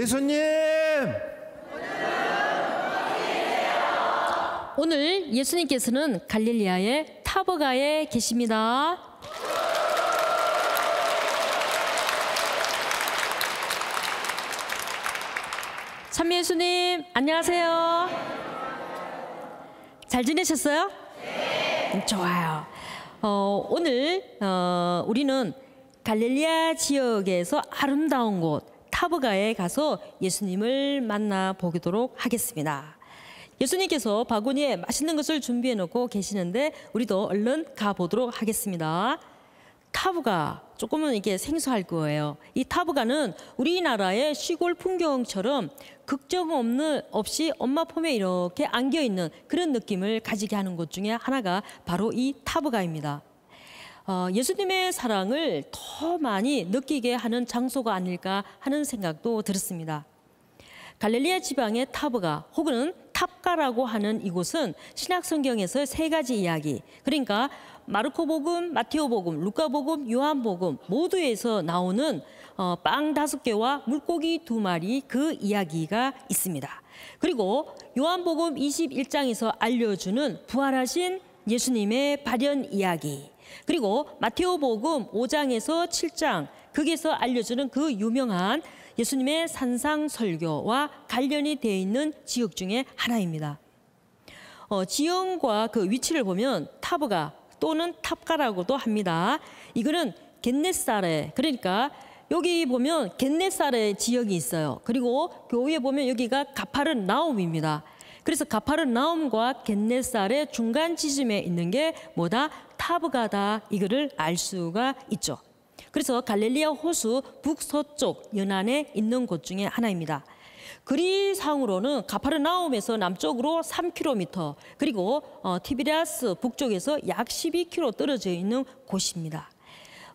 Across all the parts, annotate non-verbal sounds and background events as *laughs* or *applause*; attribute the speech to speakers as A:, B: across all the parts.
A: 예수님!
B: 오늘 예수님께서는 갈릴리아의 타버가에 계십니다. 참 예수님, 안녕하세요. 잘 지내셨어요? 네. 좋아요. 어, 오늘 어, 우리는 갈릴리아 지역에서 아름다운 곳, 타브가에 가서 예수님을 만나 보도록 하겠습니다. 예수님께서 바구니에 맛있는 것을 준비해 놓고 계시는데 우리도 얼른 가보도록 하겠습니다. 타브가 조금은 이게 생소할 거예요. 이 타브가는 우리나라의 시골 풍경처럼 극적 없는 없이 엄마 폼에 이렇게 안겨 있는 그런 느낌을 가지게 하는 것 중에 하나가 바로 이 타브가입니다. 어, 예수님의 사랑을 더 많이 느끼게 하는 장소가 아닐까 하는 생각도 들었습니다. 갈릴리아 지방의 타브가 혹은 탑가라고 하는 이곳은 신약 성경에서 세 가지 이야기 그러니까 마르코복음, 마테오복음, 루카복음, 요한복음 모두에서 나오는 어, 빵 다섯 개와 물고기 두 마리 그 이야기가 있습니다. 그리고 요한복음 21장에서 알려주는 부활하신 예수님의 발현 이야기 그리고 마테오복음 5장에서 7장 거기에서 알려주는 그 유명한 예수님의 산상설교와 관련이 되어 있는 지역 중에 하나입니다. 어, 지형과 그 위치를 보면 타브가 또는 탑가라고도 합니다. 이거는 겟네사레 그러니까 여기 보면 겟네사레 지역이 있어요. 그리고 교회에 보면 여기가 가파른 나움입니다. 그래서 가파른 나움과 겟네살의 중간 지점에 있는 게 뭐다? 타브가다 이거를 알 수가 있죠. 그래서 갈릴리아 호수 북서쪽 연안에 있는 곳 중에 하나입니다. 그리상으로는 가파르나움에서 남쪽으로 3km 그리고 어, 티비라스 북쪽에서 약 12km 떨어져 있는 곳입니다.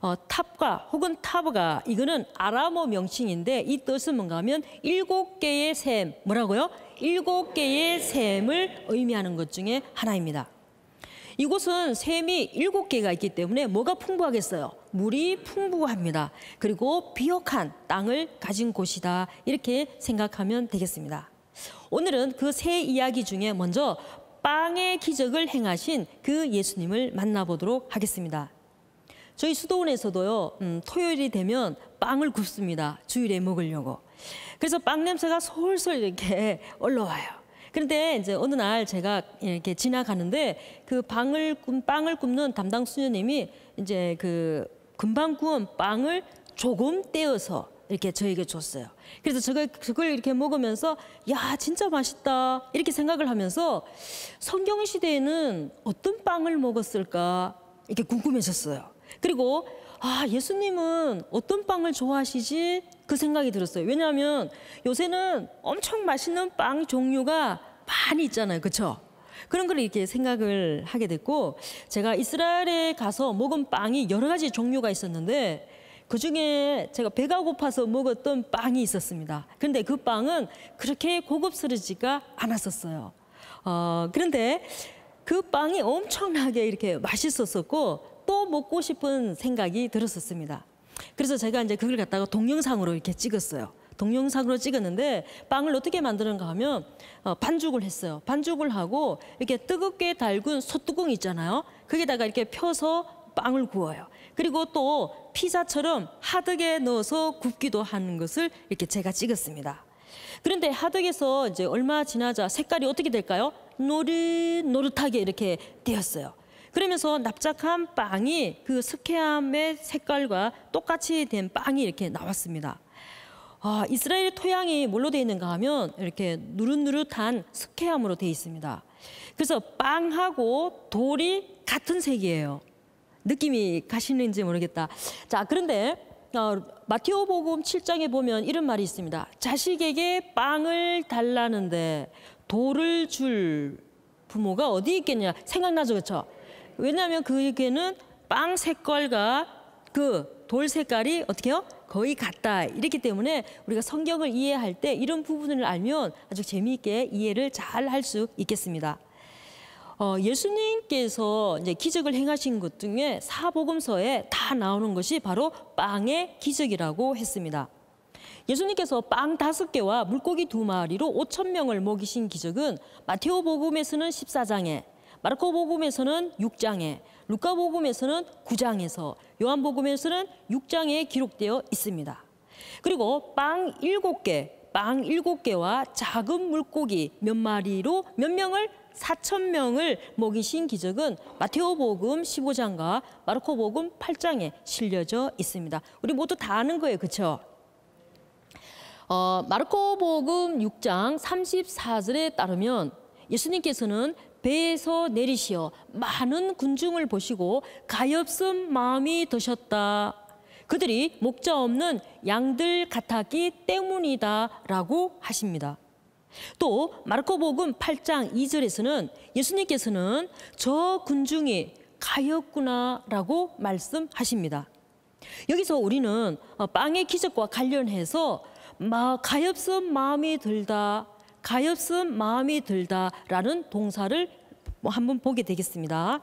B: 어, 탑과 혹은 타브가 이거는 아람어 명칭인데 이 뜻은 뭔가 하면 일곱 개의 샘 뭐라고요? 일곱 개의 샘을 의미하는 것 중에 하나입니다. 이곳은 샘이 일곱 개가 있기 때문에 뭐가 풍부하겠어요? 물이 풍부합니다. 그리고 비옥한 땅을 가진 곳이다. 이렇게 생각하면 되겠습니다. 오늘은 그 세 이야기 중에 먼저 빵의 기적을 행하신 그 예수님을 만나보도록 하겠습니다. 저희 수도원에서도요, 음, 토요일이 되면 빵을 굽습니다. 주일에 먹으려고. 그래서 빵 냄새가 솔솔 이렇게 *laughs* 올라와요. 그런데 이제 어느 날 제가 이렇게 지나가는데 그 방을 꾸, 빵을 굽는 담당 수녀님이 이제 그 금방 구운 빵을 조금 떼어서 이렇게 저에게 줬어요. 그래서 저걸, 저걸 이렇게 먹으면서 야 진짜 맛있다 이렇게 생각을 하면서 성경 시대에는 어떤 빵을 먹었을까 이렇게 궁금해졌어요. 그리고 아 예수님은 어떤 빵을 좋아하시지 그 생각이 들었어요. 왜냐하면 요새는 엄청 맛있는 빵 종류가 많이 있잖아요. 그렇죠? 그런 걸 이렇게 생각을 하게 됐고 제가 이스라엘에 가서 먹은 빵이 여러 가지 종류가 있었는데 그중에 제가 배가 고파서 먹었던 빵이 있었습니다. 그런데 그 빵은 그렇게 고급스러지가 않았었어요. 어, 그런데 그 빵이 엄청나게 이렇게 맛있었었고 또 먹고 싶은 생각이 들었었습니다. 그래서 제가 이제 그걸 갖다가 동영상으로 이렇게 찍었어요. 동영상으로 찍었는데 빵을 어떻게 만드는가 하면 어, 반죽을 했어요. 반죽을 하고 이렇게 뜨겁게 달군 소뚜껑 있잖아요. 거기다가 이렇게 펴서 빵을 구워요. 그리고 또 피자처럼 하덕에 넣어서 굽기도 하는 것을 이렇게 제가 찍었습니다. 그런데 하덕에서 이제 얼마 지나자 색깔이 어떻게 될까요? 노릇노릇하게 이렇게 되었어요. 그러면서 납작한 빵이 그 스케암의 색깔과 똑같이 된 빵이 이렇게 나왔습니다. 아, 이스라엘 토양이 뭘로 되어 있는가 하면 이렇게 누릇누릇한 스케암으로 되어 있습니다. 그래서 빵하고 돌이 같은 색이에요. 느낌이 가시는지 모르겠다. 자, 그런데 어, 마티오복음 7장에 보면 이런 말이 있습니다. 자식에게 빵을 달라는데 돌을 줄 부모가 어디 있겠냐 생각나죠, 그렇죠? 왜냐하면 그에게는 빵 색깔과 그 돌 색깔이 어떻게 해요? 거의 같다. 이랬기 때문에 우리가 성경을 이해할 때 이런 부분을 알면 아주 재미있게 이해를 잘 할 수 있겠습니다. 어, 예수님께서 이제 기적을 행하신 것 중에 사복음서에 다 나오는 것이 바로 빵의 기적이라고 했습니다. 예수님께서 빵 다섯 개와 물고기 두 마리로 오천 명을 먹이신 기적은 마테오복음에서는 십사장에 마르코복음에서는 6장에 루카복음에서는 9장에서 요한복음에서는 6장에 기록되어 있습니다. 그리고 빵 7개, 빵 7개와 작은 물고기 몇 마리로 몇 명을 4천 명을 먹이신 기적은 마테오복음 15장과 마르코복음 8장에 실려져 있습니다. 우리 모두 다 아는 거예요. 그렇죠? 어, 마르코복음 6장 34절에 따르면 예수님께서는 배에서 내리시어 많은 군중을 보시고 가엾은 마음이 드셨다. 그들이 목자 없는 양들 같았기 때문이다라고 하십니다. 또 마르코복음 8장 2절에서는 예수님께서는 저 군중이 가엾구나라고 말씀하십니다. 여기서 우리는 어, 빵의 기적과 관련해서 가엾은 마음이 들다 가엾은 마음이 들다라는 동사를 뭐 한번 보게 되겠습니다.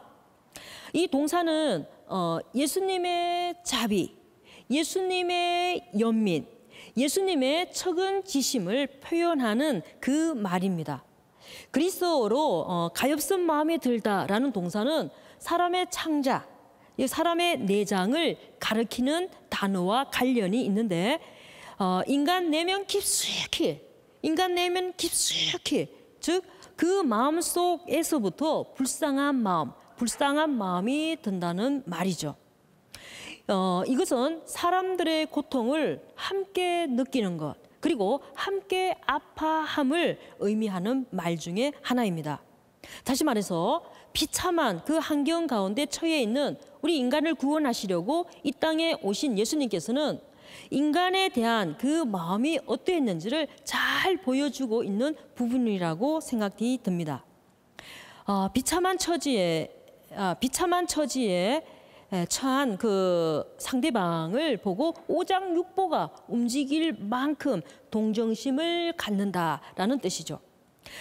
B: 이 동사는 어, 예수님의 자비, 예수님의 연민, 예수님의 측은지심을 표현하는 그 말입니다. 그리스어로 어, 가엾은 마음이 들다라는 동사는 사람의 창자, 사람의 내장을 가리키는 단어와 관련이 있는데 어, 인간 내면 깊숙이 인간 내면 깊숙이 즉 그 마음 속에서부터 불쌍한 마음, 불쌍한 마음이 든다는 말이죠. 어, 이것은 사람들의 고통을 함께 느끼는 것 그리고 함께 아파함을 의미하는 말 중에 하나입니다. 다시 말해서 비참한 그 환경 가운데 처해 있는 우리 인간을 구원하시려고 이 땅에 오신 예수님께서는 인간에 대한 그 마음이 어떠했는지를 잘 보여주고 있는 부분이라고 생각이 듭니다. 어, 비참한 처지에 아, 비참한 처지에 처한 그 상대방을 보고 오장육보가 움직일 만큼 동정심을 갖는다라는 뜻이죠.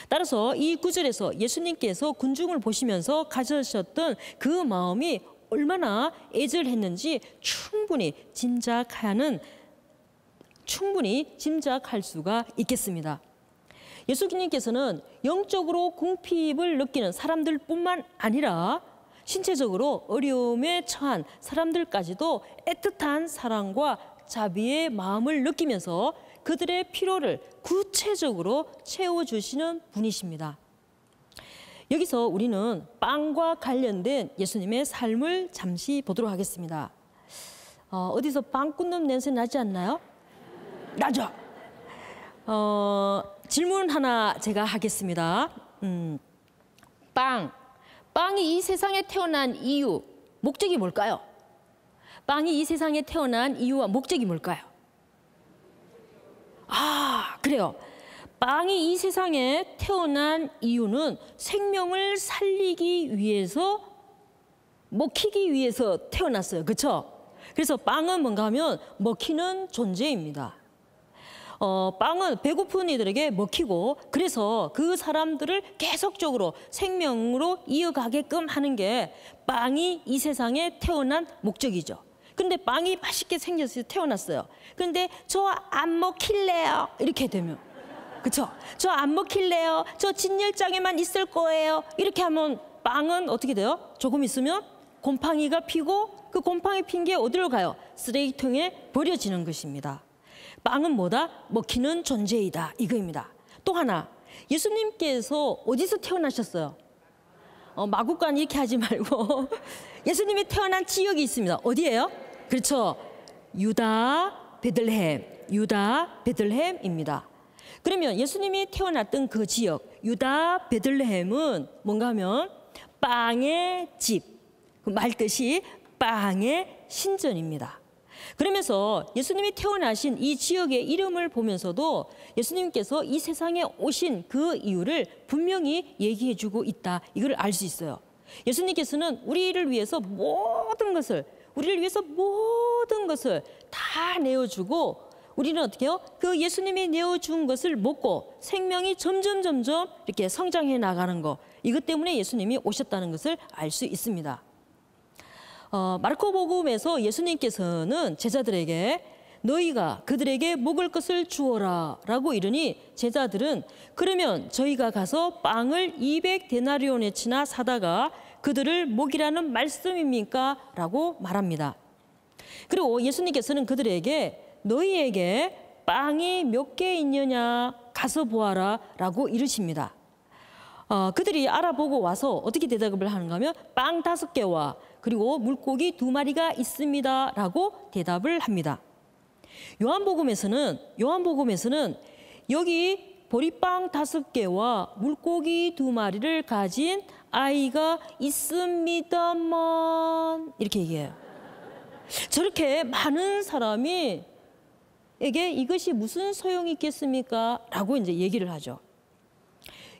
B: 따라서 이 구절에서 예수님께서 군중을 보시면서 가졌셨던 그 마음이 얼마나 애절했는지 충분히 짐작하는 충분히 짐작할 수가 있겠습니다. 예수님께서는 영적으로 궁핍을 느끼는 사람들뿐만 아니라 신체적으로 어려움에 처한 사람들까지도 애틋한 사랑과 자비의 마음을 느끼면서 그들의 필요를 구체적으로 채워주시는 분이십니다. 여기서 우리는 빵과 관련된 예수님의 삶을 잠시 보도록 하겠습니다. 어, 디서 빵 굽는 냄새 나지 않나요? 나죠. 어, 질문 하나 제가 하겠습니다. 음, 빵. 빵이 이 세상에 태어난 이유, 목적이 뭘까요? 빵이 이 세상에 태어난 이유와 목적이 뭘까요?
A: 아,
B: 그래요. 빵이 이 세상에 태어난 이유는 생명을 살리기 위해서 먹히기 위해서 태어났어요. 그렇죠? 그래서 빵은 뭔가 하면 먹히는 존재입니다. 어, 빵은 배고픈 이들에게 먹히고 그래서 그 사람들을 계속적으로 생명으로 이어가게끔 하는 게 빵이 이 세상에 태어난 목적이죠. 근데 빵이 맛있게 생겨서 태어났어요. 근데 저 안 먹힐래요. 이렇게 되면. 그쵸? 저 안 먹힐래요. 저 진열장에만 있을 거예요. 이렇게 하면 빵은 어떻게 돼요? 조금 있으면 곰팡이가 피고 그 곰팡이 핀 게 어디로 가요? 쓰레기통에 버려지는 것입니다. 빵은 뭐다? 먹히는 뭐 존재이다. 이거입니다. 또 하나, 예수님께서 어디서 태어나셨어요? 어, 마구간 이렇게 하지 말고 *laughs* 예수님이 태어난 지역이 있습니다. 어디예요? 그렇죠. 유다 베들헴 유다 베들헴입니다 그러면 예수님이 태어났던 그 지역 유다 베들레헴은 뭔가 하면 빵의 집. 그 말 뜻이 빵의 신전입니다. 그러면서 예수님이 태어나신 이 지역의 이름을 보면서도 예수님께서 이 세상에 오신 그 이유를 분명히 얘기해 주고 있다. 이걸 알 수 있어요. 예수님께서는 우리를 위해서 모든 것을 우리를 위해서 모든 것을 다 내어주고 우리는 어떻게 해요? 그 예수님이 내어준 것을 먹고 생명이 점점 점점 이렇게 성장해 나가는 거 이것 때문에 예수님이 오셨다는 것을 알 수 있습니다. 어, 마르코 복음에서 예수님께서는 제자들에게 너희가 그들에게 먹을 것을 주어라 라고 이르니 제자들은 그러면 저희가 가서 빵을 200데나리온에 치나 사다가 그들을 먹이라는 말씀입니까? 라고 말합니다. 그리고 예수님께서는 그들에게 너희에게 빵이 몇 개 있느냐 가서 보아라 라고 이르십니다. 어, 그들이 알아보고 와서 어떻게 대답을 하는가 하면 빵 다섯 개와 그리고 물고기 두 마리가 있습니다. 라고 대답을 합니다. 요한복음에서는, 요한복음에서는 여기 보리빵 다섯 개와 물고기 두 마리를 가진 아이가 있습니다만 이렇게 얘기해요. 저렇게 많은 사람이 에게 이것이 무슨 소용이 있겠습니까? 라고 이제 얘기를 하죠.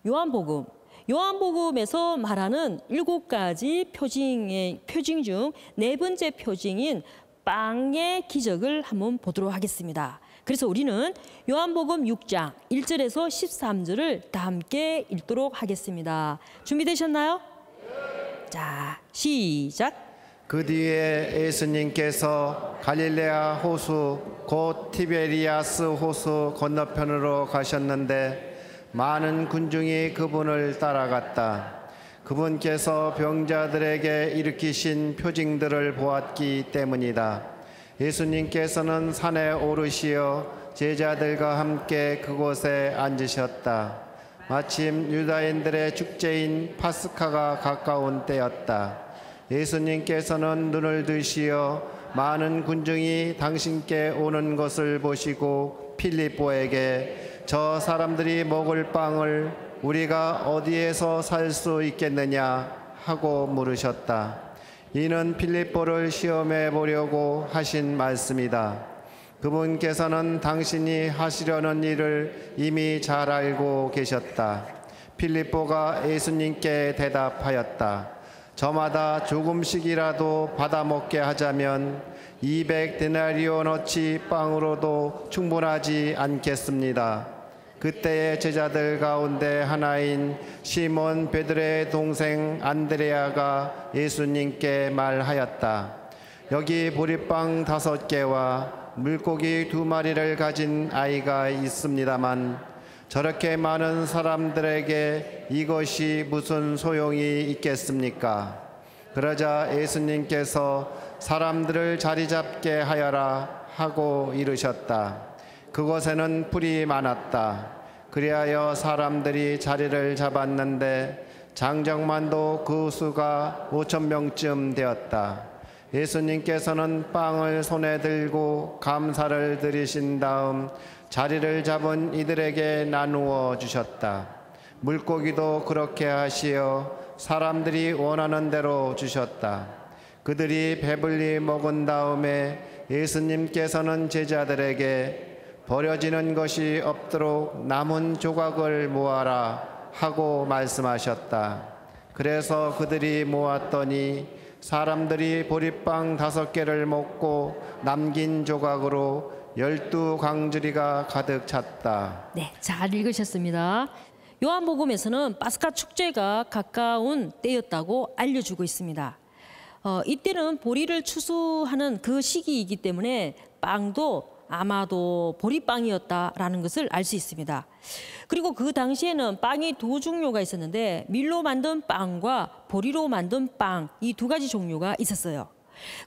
B: 요한복음 요한복음에서 말하는 일곱 가지 표징의 표징 중 네 번째 표징인 빵의 기적을 한번 보도록 하겠습니다. 그래서 우리는 요한복음 6장 1절에서 13절을 다 함께 읽도록 하겠습니다. 준비되셨나요? 네.
A: 자, 시작. 그 뒤에 예수님께서 갈릴레아 호수 곧 티베리아스 호수 건너편으로 가셨는데 많은 군중이 그분을 따라갔다. 그분께서 병자들에게 일으키신 표징들을 보았기 때문이다. 예수님께서는 산에 오르시어 제자들과 함께 그곳에 앉으셨다. 마침 유다인들의 축제인 파스카가 가까운 때였다. 예수님께서는 눈을 드시어 많은 군중이 당신께 오는 것을 보시고 필리포에게 저 사람들이 먹을 빵을 우리가 어디에서 살 수 있겠느냐 하고 물으셨다. 이는 필립보를 시험해 보려고 하신 말씀이다. 그분께서는 당신이 하시려는 일을 이미 잘 알고 계셨다. 필립보가 예수님께 대답하였다. 저마다 조금씩이라도 받아먹게 하자면 200데나리온어치 빵으로도 충분하지 않겠습니다. 그때의 제자들 가운데 하나인 시몬 베드레의 동생 안드레아가 예수님께 말하였다. 여기 보리빵 다섯 개와 물고기 두 마리를 가진 아이가 있습니다만 저렇게 많은 사람들에게 이것이 무슨 소용이 있겠습니까? 그러자 예수님께서 사람들을 자리 잡게 하여라 하고 이르셨다. 그곳에는 풀이 많았다. 그리하여 사람들이 자리를 잡았는데 장정만도 그 수가 5천 명쯤 되었다. 예수님께서는 빵을 손에 들고 감사를 드리신 다음 자리를 잡은 이들에게 나누어 주셨다. 물고기도 그렇게 하시어 사람들이 원하는 대로 주셨다. 그들이 배불리 먹은 다음에 예수님께서는 제자들에게 버려지는 것이 없도록 남은 조각을 모아라 하고 말씀하셨다. 그래서 그들이 모았더니 사람들이 보리빵 다섯 개를 먹고 남긴 조각으로 열두 광주리가 가득 찼다.
B: 네, 잘 읽으셨습니다. 요한복음에서는 파스카 축제가 가까운 때였다고 알려주고 있습니다. 어, 이때는 보리를 추수하는 그 시기이기 때문에 빵도 아마도 보리빵이었다라는 것을 알 수 있습니다. 그리고 그 당시에는 빵이 두 종류가 있었는데 밀로 만든 빵과 보리로 만든 빵 이 두 가지 종류가 있었어요.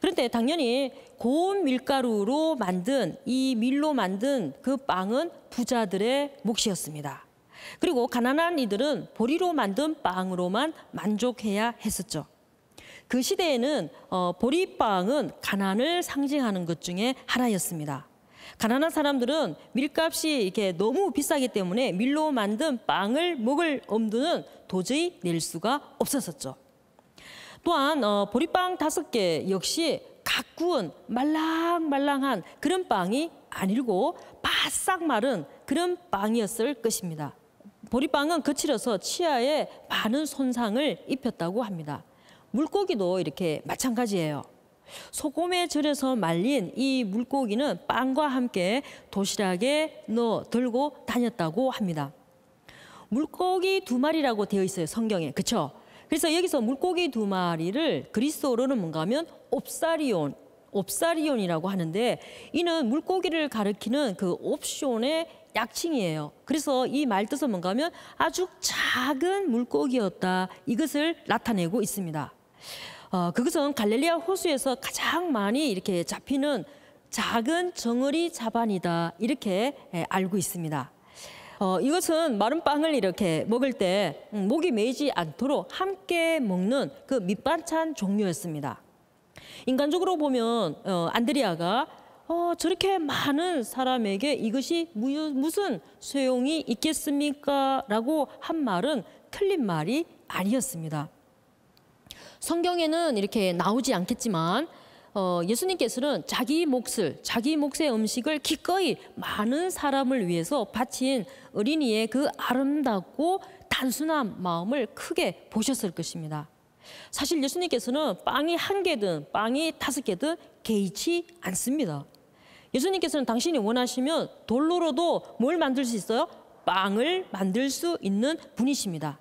B: 그런데 당연히 고운 밀가루로 만든 이 밀로 만든 그 빵은 부자들의 몫이었습니다. 그리고 가난한 이들은 보리로 만든 빵으로만 만족해야 했었죠. 그 시대에는 어, 보리빵은 가난을 상징하는 것 중에 하나였습니다. 가난한 사람들은 밀값이 이렇게 너무 비싸기 때문에 밀로 만든 빵을 먹을 엄두는 도저히 낼 수가 없었었죠. 또한 어, 보리빵 다섯 개 역시 각 구운 말랑말랑한 그런 빵이 아니고 바싹 마른 그런 빵이었을 것입니다. 보리빵은 거칠어서 치아에 많은 손상을 입혔다고 합니다. 물고기도 이렇게 마찬가지예요. 소금에 절여서 말린 이 물고기는 빵과 함께 도시락에 넣어 들고 다녔다고 합니다. 물고기 두 마리라고 되어 있어요, 성경에. 그렇 그래서 여기서 물고기 두 마리를 그리스어로는 뭔가 하면 옵사리온, 옵사리온이라고 하는데 이는 물고기를 가리키는 그 옵션의 약칭이에요. 그래서 이 말뜻은 뭔가 하면 아주 작은 물고기였다. 이것을 나타내고 있습니다. 어, 그것은 갈릴리아 호수에서 가장 많이 이렇게 잡히는 작은 정어리 자반이다 이렇게 예, 알고 있습니다. 어, 이것은 마른 빵을 이렇게 먹을 때 음, 목이 메이지 않도록 함께 먹는 그 밑반찬 종류였습니다. 인간적으로 보면 어, 안드리아가 어, 저렇게 많은 사람에게 이것이 무슨 소용이 있겠습니까? 라고 한 말은 틀린 말이 아니었습니다. 성경에는 이렇게 나오지 않겠지만 어, 예수님께서는 자기 몫을 자기 몫의 음식을 기꺼이 많은 사람을 위해서 바친 어린이의 그 아름답고 단순한 마음을 크게 보셨을 것입니다. 사실 예수님께서는 빵이 한 개든 빵이 다섯 개든 개의치 않습니다. 예수님께서는 당신이 원하시면 돌로로도 뭘 만들 수 있어요? 빵을 만들 수 있는 분이십니다.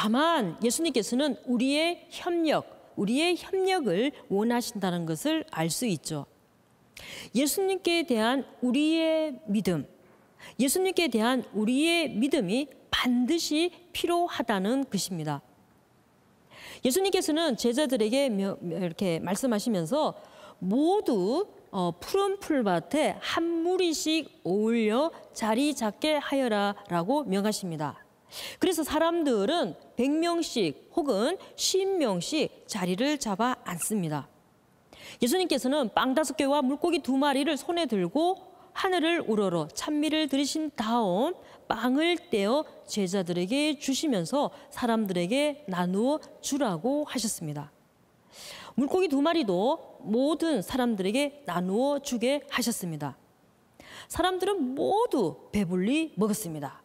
B: 다만 예수님께서는 우리의 협력, 우리의 협력을 원하신다는 것을 알 수 있죠. 예수님께 대한 우리의 믿음, 예수님께 대한 우리의 믿음이 반드시 필요하다는 것입니다. 예수님께서는 제자들에게 이렇게 말씀하시면서 모두 어, 푸른 풀밭에 한 무리씩 어울려 자리 잡게 하여라 라고 명하십니다. 그래서 사람들은 100명씩 혹은 10명씩 자리를 잡아 앉습니다. 예수님께서는 빵 다섯 개와 물고기 두 마리를 손에 들고 하늘을 우러러 찬미를 들이신 다음 빵을 떼어 제자들에게 주시면서 사람들에게 나누어 주라고 하셨습니다. 물고기 두 마리도 모든 사람들에게 나누어 주게 하셨습니다. 사람들은 모두 배불리 먹었습니다.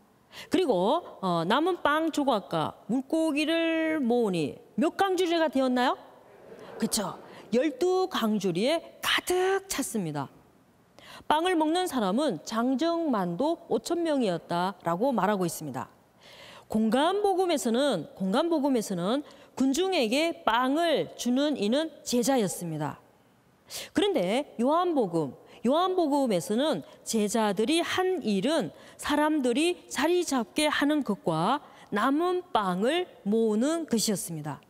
B: 그리고 어, 남은 빵 조각과 물고기를 모으니 몇 강주리가 되었나요? 그렇죠. 열두 강주리에 가득 찼습니다. 빵을 먹는 사람은 장정만도 5천 명이었다라고 말하고 있습니다. 공간복음에서는 공간복음에서는 군중에게 빵을 주는 이는 제자였습니다. 그런데 요한복음 요한복음에서는 제자들이 한 일은 사람들이 자리 잡게 하는 것과 남은 빵을 모으는 것이었습니다.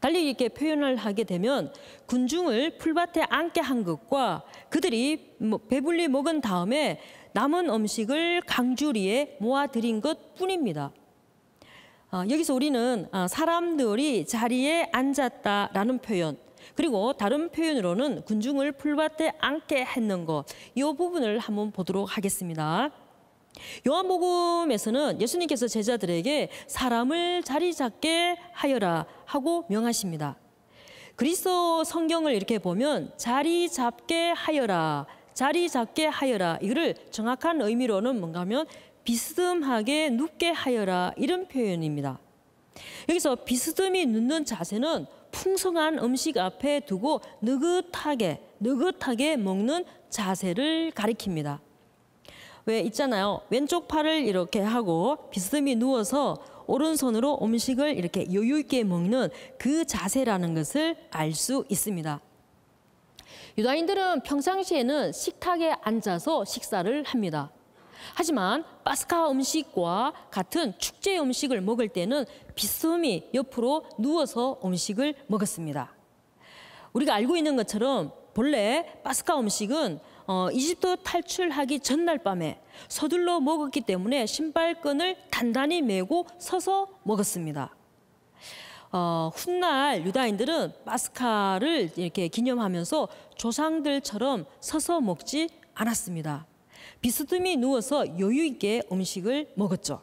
B: 달리 이렇게 표현을 하게 되면 군중을 풀밭에 앉게 한 것과 그들이 뭐 배불리 먹은 다음에 남은 음식을 강주리에 모아들인 것 뿐입니다. 아, 여기서 우리는 아, 사람들이 자리에 앉았다라는 표현, 그리고 다른 표현으로는 군중을 풀밭에 앉게 했는 것. 이 부분을 한번 보도록 하겠습니다. 요한복음에서는 예수님께서 제자들에게 사람을 자리 잡게 하여라 하고 명하십니다. 그리스도 성경을 이렇게 보면 자리 잡게 하여라, 자리 잡게 하여라 이를 정확한 의미로는 뭔가 면 비스듬하게 눕게 하여라 이런 표현입니다. 여기서 비스듬히 눕는 자세는 풍성한 음식 앞에 두고 느긋하게 느긋하게 먹는 자세를 가리킵니다. 왜 있잖아요. 왼쪽 팔을 이렇게 하고 비스듬히 누워서 오른손으로 음식을 이렇게 여유 있게 먹는 그 자세라는 것을 알 수 있습니다. 유다인들은 평상시에는 식탁에 앉아서 식사를 합니다. 하지만 파스카 음식과 같은 축제 음식을 먹을 때는 비스듬히 옆으로 누워서 음식을 먹었습니다. 우리가 알고 있는 것처럼 본래 파스카 음식은 어, 이집트 탈출하기 전날 밤에 서둘러 먹었기 때문에 신발끈을 단단히 메고 서서 먹었습니다. 어, 훗날 유다인들은 마스카를 이렇게 기념하면서 조상들처럼 서서 먹지 않았습니다. 비스듬히 누워서 여유 있게 음식을 먹었죠.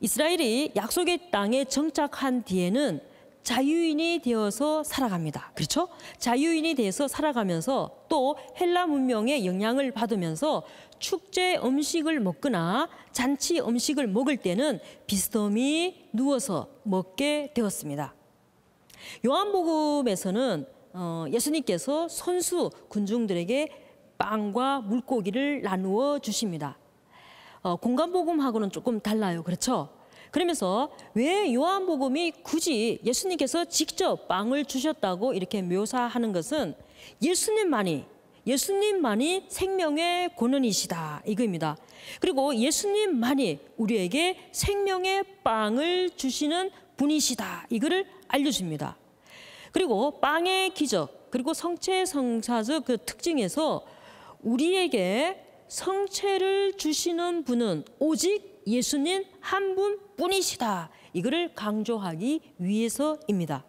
B: 이스라엘이 약속의 땅에 정착한 뒤에는 자유인이 되어서 살아갑니다. 그렇죠? 자유인이 되어서 살아가면서 또 헬라 문명의 영향을 받으면서 축제 음식을 먹거나 잔치 음식을 먹을 때는 비스듬히 누워서 먹게 되었습니다. 요한복음에서는 어, 예수님께서 선수 군중들에게 빵과 물고기를 나누어 주십니다. 어, 공간복음하고는 조금 달라요. 그렇죠? 그러면서 왜 요한복음이 굳이 예수님께서 직접 빵을 주셨다고 이렇게 묘사하는 것은 예수님만이 예수님만이 생명의 권원이시다 이거입니다. 그리고 예수님만이 우리에게 생명의 빵을 주시는 분이시다 이거를 알려줍니다. 그리고 빵의 기적 그리고 성체 성사적 그 특징에서 우리에게 성체를 주시는 분은 오직 예수님 한 분뿐이시다. 이거를 강조하기 위해서입니다.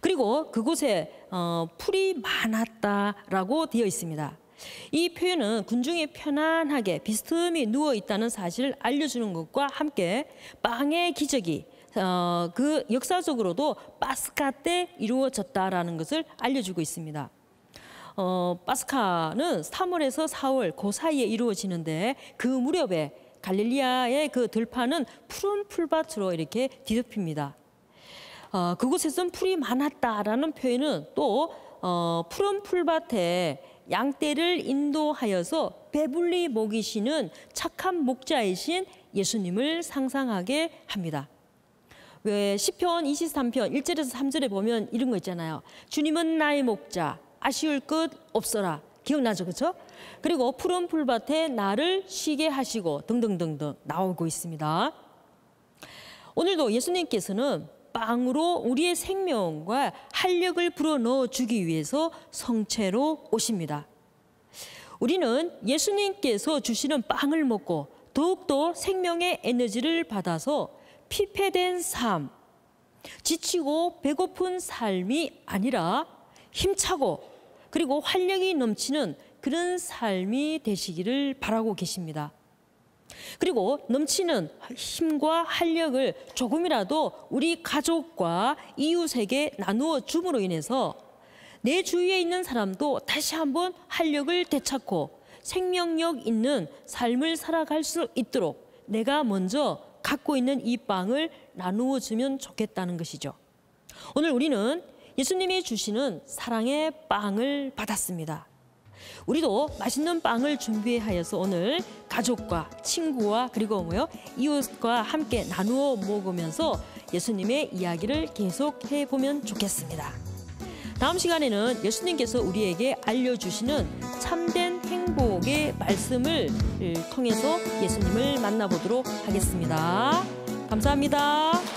B: 그리고 그곳에 어, 풀이 많았다라고 되어 있습니다. 이 표현은 군중이 편안하게 비스듬히 누워 있다는 사실을 알려주는 것과 함께 빵의 기적이 어, 그 역사적으로도 파스카 때 이루어졌다라는 것을 알려주고 있습니다. 어, 파스카는 3월에서 4월 그 사이에 이루어지는데 그 무렵에 갈릴리아의 그 들판은 푸른 풀밭으로 이렇게 뒤덮입니다. 어, 그곳에선 풀이 많았다라는 표현은 또 어, 푸른 풀밭에 양떼를 인도하여서 배불리 먹이시는 착한 목자이신 예수님을 상상하게 합니다. 왜 시편 23편 1절에서 3절에 보면 이런 거 있잖아요. 주님은 나의 목자 아쉬울 것 없어라. 기억나죠, 그렇죠? 그리고 푸른 풀밭에 나를 쉬게 하시고 등등등등 나오고 있습니다. 오늘도 예수님께서는 빵으로 우리의 생명과 활력을 불어넣어 주기 위해서 성체로 오십니다. 우리는 예수님께서 주시는 빵을 먹고 더욱더 생명의 에너지를 받아서 피폐된 삶, 지치고 배고픈 삶이 아니라 힘차고 그리고 활력이 넘치는 그런 삶이 되시기를 바라고 계십니다. 그리고 넘치는 힘과 활력을 조금이라도 우리 가족과 이웃에게 나누어 줌으로 인해서 내 주위에 있는 사람도 다시 한번 활력을 되찾고 생명력 있는 삶을 살아갈 수 있도록 내가 먼저 갖고 있는 이 빵을 나누어 주면 좋겠다는 것이죠. 오늘 우리는 예수님이 주시는 사랑의 빵을 받았습니다. 우리도 맛있는 빵을 준비하여서 오늘 가족과 친구와 그리고 뭐요 이웃과 함께 나누어 먹으면서 예수님의 이야기를 계속해 보면 좋겠습니다. 다음 시간에는 예수님께서 우리에게 알려주시는 참된 행복의 말씀을 통해서 예수님을 만나보도록 하겠습니다. 감사합니다.